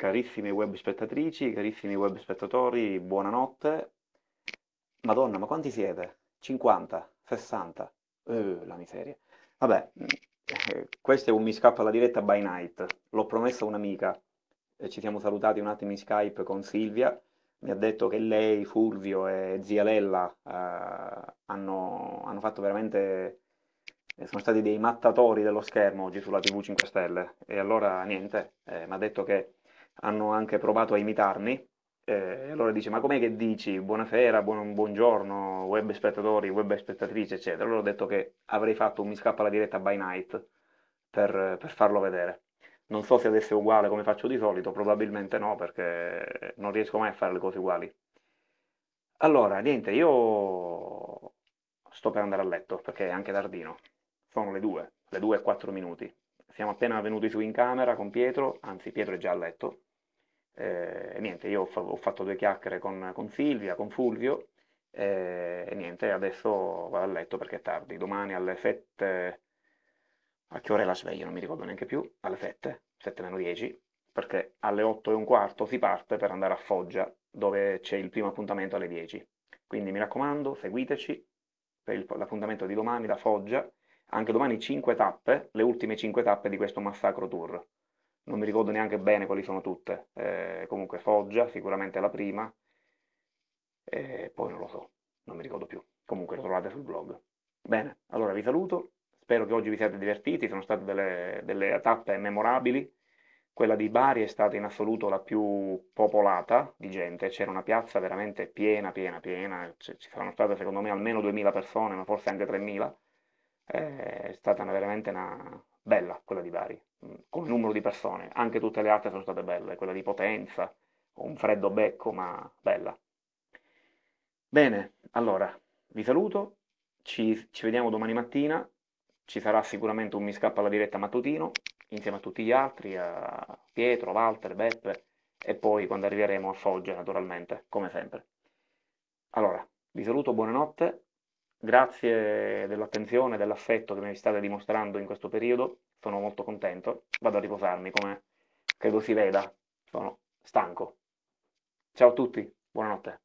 Carissime web spettatrici, carissimi web spettatori, buonanotte. Madonna, ma quanti siete? 50? 60? Uh, la miseria. Vabbè, eh, questo è un Mi Scappa alla diretta by night. L'ho promesso a un'amica. Eh, ci siamo salutati un attimo in Skype con Silvia. Mi ha detto che lei, Fulvio e zia Lella eh, hanno, hanno fatto veramente eh, sono stati dei mattatori dello schermo oggi sulla TV 5 Stelle e allora niente, eh, mi ha detto che hanno anche provato a imitarmi. E eh, allora dice, ma com'è che dici buonasera, buon, buongiorno, web spettatori, web spettatrici, eccetera. Allora ho detto che avrei fatto un Mi scappa la diretta by night per, per farlo vedere. Non so se adesso è uguale come faccio di solito, probabilmente no, perché non riesco mai a fare le cose uguali. Allora, niente, io sto per andare a letto, perché è anche tardino. Sono le 2, le 2 e 4 minuti. Siamo appena venuti su in camera con Pietro, anzi Pietro è già a letto, eh, e niente, io ho, fatto due chiacchiere con, con Silvia, con Fulvio, eh, e niente, adesso vado a letto perché è tardi. Domani alle 7, a che ora è la sveglia? Non mi ricordo neanche più. Alle 7, 7 meno 10, perché alle 8 e un quarto si parte per andare a Foggia, dove c'è il primo appuntamento alle 10. Quindi mi raccomando, seguiteci per l'appuntamento di domani da Foggia. Anche domani 5 tappe, le ultime 5 tappe di questo massacro tour non mi ricordo neanche bene quali sono tutte, eh, comunque Foggia sicuramente la prima, e poi non lo so, non mi ricordo più, comunque lo trovate sul blog. Bene, allora vi saluto, spero che oggi vi siate divertiti, sono state delle, delle tappe memorabili, quella di Bari è stata in assoluto la più popolata di gente, c'era una piazza veramente piena, piena, piena, ci saranno state secondo me almeno 2000 persone, ma forse anche 3000, eh, è stata una, veramente una bella quella di Bari come numero di persone, anche tutte le altre sono state belle, quella di Potenza, un freddo becco, ma bella. Bene, allora, vi saluto, ci, ci vediamo domani mattina, ci sarà sicuramente un Mi alla diretta mattutino, insieme a tutti gli altri, a Pietro, Walter, Beppe, e poi quando arriveremo a Foggia, naturalmente, come sempre. Allora, vi saluto, buonanotte Grazie dell'attenzione, e dell'affetto che mi state dimostrando in questo periodo, sono molto contento. Vado a riposarmi, come credo si veda, sono stanco. Ciao a tutti, buonanotte.